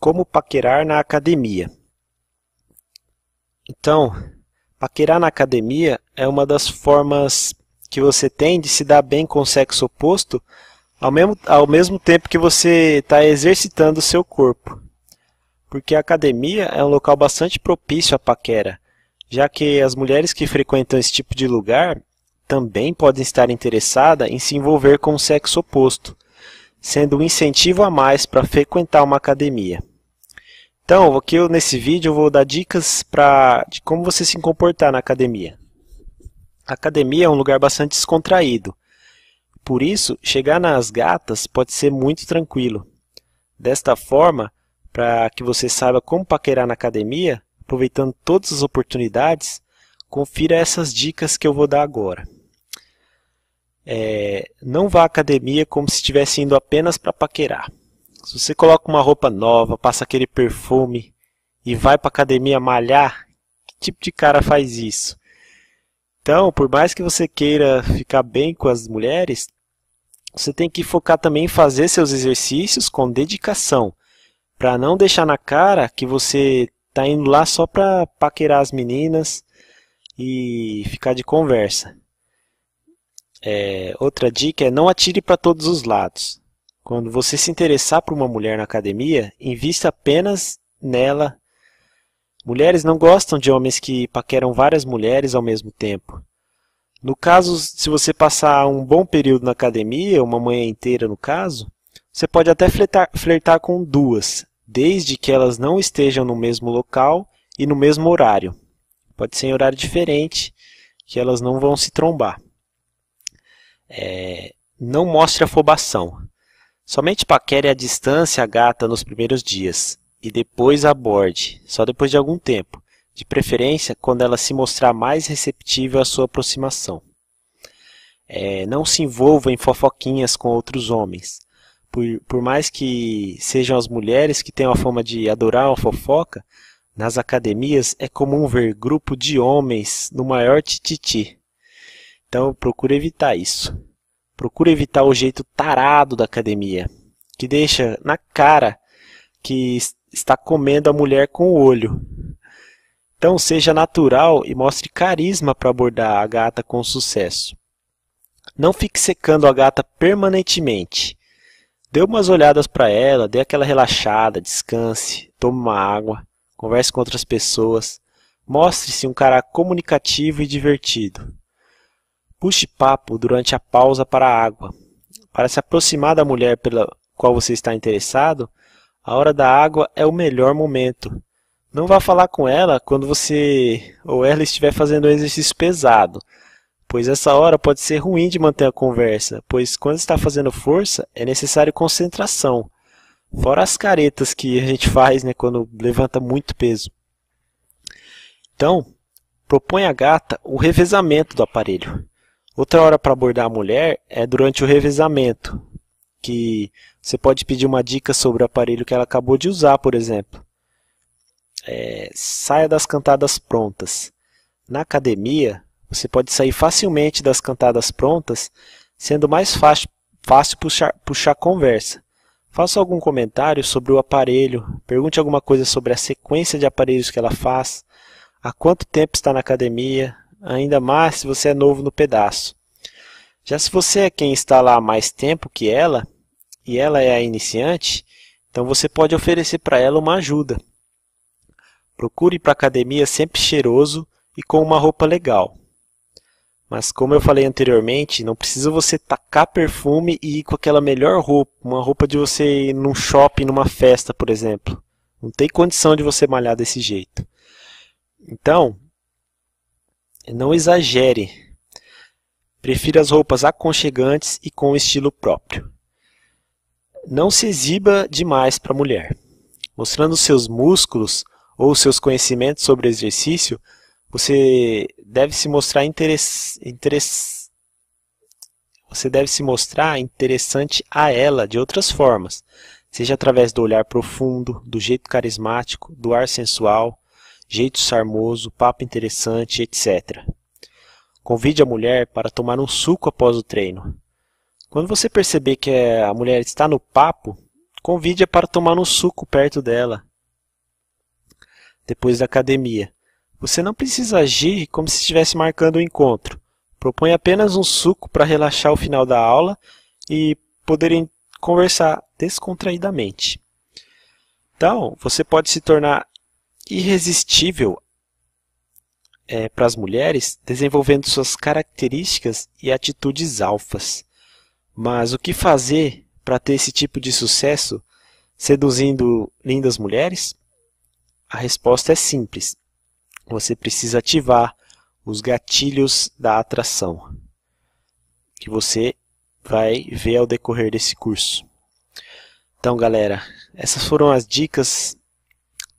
Como paquerar na academia. Então, paquerar na academia é uma das formas que você tem de se dar bem com o sexo oposto ao mesmo, ao mesmo tempo que você está exercitando o seu corpo. Porque a academia é um local bastante propício à paquera, já que as mulheres que frequentam esse tipo de lugar também podem estar interessadas em se envolver com o sexo oposto, sendo um incentivo a mais para frequentar uma academia. Então, aqui eu, nesse vídeo eu vou dar dicas pra, de como você se comportar na academia. A academia é um lugar bastante descontraído. Por isso, chegar nas gatas pode ser muito tranquilo. Desta forma, para que você saiba como paquerar na academia, aproveitando todas as oportunidades, confira essas dicas que eu vou dar agora. É, não vá à academia como se estivesse indo apenas para paquerar. Se você coloca uma roupa nova, passa aquele perfume e vai para academia malhar, que tipo de cara faz isso? Então, por mais que você queira ficar bem com as mulheres, você tem que focar também em fazer seus exercícios com dedicação, para não deixar na cara que você tá indo lá só para paquerar as meninas e ficar de conversa. É, outra dica é não atire para todos os lados. Quando você se interessar por uma mulher na academia, invista apenas nela. Mulheres não gostam de homens que paqueram várias mulheres ao mesmo tempo. No caso, se você passar um bom período na academia, uma manhã inteira no caso, você pode até flertar, flertar com duas, desde que elas não estejam no mesmo local e no mesmo horário. Pode ser em horário diferente, que elas não vão se trombar. É, não mostre afobação. Somente paquere a distância a gata nos primeiros dias, e depois aborde, só depois de algum tempo, de preferência quando ela se mostrar mais receptiva à sua aproximação. É, não se envolva em fofoquinhas com outros homens. Por, por mais que sejam as mulheres que tenham a fama de adorar uma fofoca, nas academias é comum ver grupo de homens no maior tititi. Então procure evitar isso procura evitar o jeito tarado da academia, que deixa na cara que está comendo a mulher com o olho. Então seja natural e mostre carisma para abordar a gata com sucesso. Não fique secando a gata permanentemente. Dê umas olhadas para ela, dê aquela relaxada, descanse, tome uma água, converse com outras pessoas. Mostre-se um cara comunicativo e divertido. Puxe papo durante a pausa para a água. Para se aproximar da mulher pela qual você está interessado, a hora da água é o melhor momento. Não vá falar com ela quando você ou ela estiver fazendo um exercício pesado, pois essa hora pode ser ruim de manter a conversa, pois quando está fazendo força é necessário concentração. Fora as caretas que a gente faz né, quando levanta muito peso. Então, propõe à gata o revezamento do aparelho. Outra hora para abordar a mulher é durante o revezamento, que você pode pedir uma dica sobre o aparelho que ela acabou de usar, por exemplo. É, saia das cantadas prontas. Na academia, você pode sair facilmente das cantadas prontas, sendo mais fácil, fácil puxar, puxar conversa. Faça algum comentário sobre o aparelho, pergunte alguma coisa sobre a sequência de aparelhos que ela faz, há quanto tempo está na academia, ainda mais se você é novo no pedaço. Já se você é quem está lá há mais tempo que ela, e ela é a iniciante, então você pode oferecer para ela uma ajuda. Procure para a academia sempre cheiroso e com uma roupa legal. Mas como eu falei anteriormente, não precisa você tacar perfume e ir com aquela melhor roupa, uma roupa de você ir num shopping, numa festa, por exemplo. Não tem condição de você malhar desse jeito. Então, não exagere. Prefira as roupas aconchegantes e com estilo próprio. Não se exiba demais para a mulher. Mostrando seus músculos ou seus conhecimentos sobre exercício, você deve se mostrar Interess... você deve se mostrar interessante a ela de outras formas, seja através do olhar profundo, do jeito carismático, do ar sensual, jeito sarmoso, papo interessante, etc. Convide a mulher para tomar um suco após o treino. Quando você perceber que é, a mulher está no papo, convide-a para tomar um suco perto dela. Depois da academia, você não precisa agir como se estivesse marcando o um encontro. Propõe apenas um suco para relaxar o final da aula e poderem conversar descontraidamente. Então, você pode se tornar irresistível é, eh, para as mulheres, desenvolvendo suas características e atitudes alfas. Mas o que fazer para ter esse tipo de sucesso seduzindo lindas mulheres? A resposta é simples. Você precisa ativar os gatilhos da atração, que você vai ver ao decorrer desse curso. Então, galera, essas foram as dicas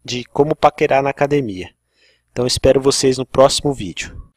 de como paquerar na academia. Então espero vocês no próximo vídeo.